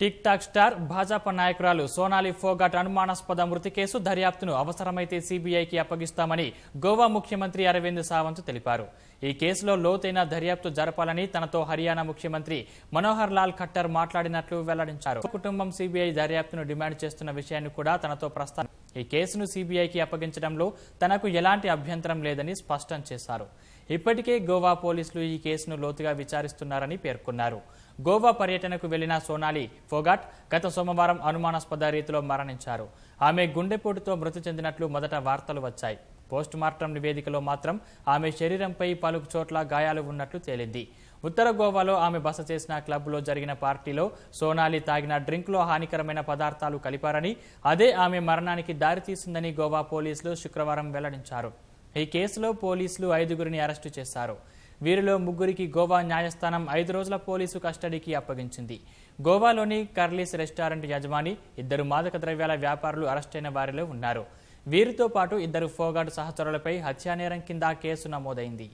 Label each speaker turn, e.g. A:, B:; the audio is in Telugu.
A: టిక్ టాక్ స్టార్ భాజపా నాయకురాలు సోనాలి ఫోగాట్ అనుమానాస్పద మృతి కేసు దర్యాప్తును అవసరమైతే సీబీఐకి అప్పగిస్తామని గోవా ముఖ్యమంత్రి అరవింద్ సావంత్ తెలిపారు ఈ కేసులో లోతైన దర్యాప్తు జరపాలని తనతో హర్యానా ముఖ్యమంత్రి మనోహర్ లాల్ ఖట్టర్ మాట్లాడినట్లు వెల్లడించారు కుటుంబం సీబీఐ దర్యాప్తును డిమాండ్ చేస్తున్న విషయాన్ని కూడా తనతో ప్రస్తావ ఈ కేసును సీబీఐకి అప్పగించడంలో తనకు ఎలాంటి అభ్యంతరం లేదని స్పష్టం చేశారు ఇప్పటికే గోవా పోలీసులు ఈ కేసును లోతుగా విచారిస్తున్నారని పేర్కొన్నారు గోవా పర్యటనకు వెళ్లిన సోనాలి ఫోగాట్ గత సోమవారం అనుమానాస్పద రీతిలో మరణించారు ఆమె గుండెపోటుతో మృతి చెందినట్లు మొదట వార్తలు వచ్చాయి మార్టం నివేదికలో మాత్రం ఆమె శరీరంపై పలు చోట్ల గాయాలు ఉన్నట్లు తేలింది ఉత్తర గోవాలో ఆమె బస చేసిన క్లబ్లో జరిగిన పార్టీలో సోనాలి తాగిన డ్రింక్లో హానికరమైన పదార్థాలు కలిపారని అదే ఆమె మరణానికి దారితీసిందని గోవా పోలీసులు శుక్రవారం వెల్లడించారు ఈ కేసులో పోలీసులు ఐదుగురిని అరెస్టు చేశారు వీరిలో ముగ్గురికి గోవా న్యాయస్థానం ఐదు రోజుల పోలీసు కస్టడీకి అప్పగించింది గోవాలోని కర్లీస్ రెస్టారెంట్ యజమాని ఇద్దరు మాదక ద్రవ్యాల వ్యాపారులు అరెస్టైన వారిలో ఉన్నారు వీరితో పాటు ఇద్దరు ఫోగాడు సహచరులపై హత్యానేరం కింద కేసు నమోదైంది